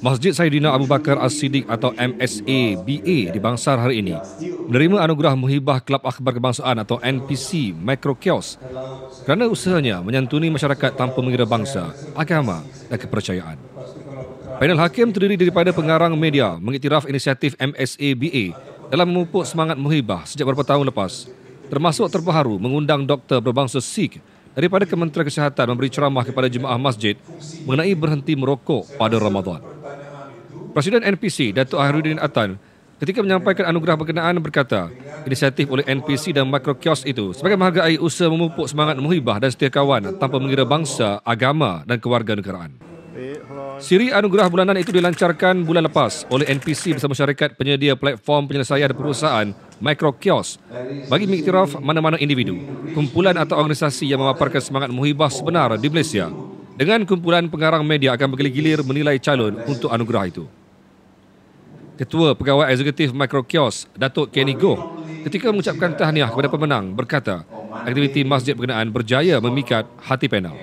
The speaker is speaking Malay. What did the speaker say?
Masjid Saidina Abu Bakar As-Siddiq atau MSA BA di Bangsar hari ini menerima anugerah Muhibah Kelab Akhbar Kebangsaan atau NPC Micro Kiosk kerana usahanya menyantuni masyarakat tanpa mengira bangsa, agama dan kepercayaan. Panel hakim terdiri daripada pengarang media mengiktiraf inisiatif MSABA dalam memupuk semangat muhibah sejak beberapa tahun lepas, termasuk terbaharu mengundang doktor berbangsa Sikh daripada Kementerian Kesihatan memberi ceramah kepada jemaah masjid mengenai berhenti merokok pada Ramadan. Presiden NPC Datuk Ahirudin Atan ketika menyampaikan anugerah berkenaan berkata, inisiatif oleh NPC dan makro kios itu sebagai menghargai usaha memupuk semangat muhibah dan setia kawan tanpa mengira bangsa, agama dan kewarganegaraan. Siri anugerah bulanan itu dilancarkan bulan lepas oleh NPC bersama syarikat penyedia platform penyelesaian dan perusahaan kios bagi mengiktiraf mana-mana individu, kumpulan atau organisasi yang memaparkan semangat muhibah sebenar di Malaysia. Dengan kumpulan pengarang media akan bergilir menilai calon untuk anugerah itu. Ketua Pegawai Eksekutif kios, Datuk Kenny Goh, ketika mengucapkan tahniah kepada pemenang berkata, aktiviti masjid berkenaan berjaya memikat hati panel.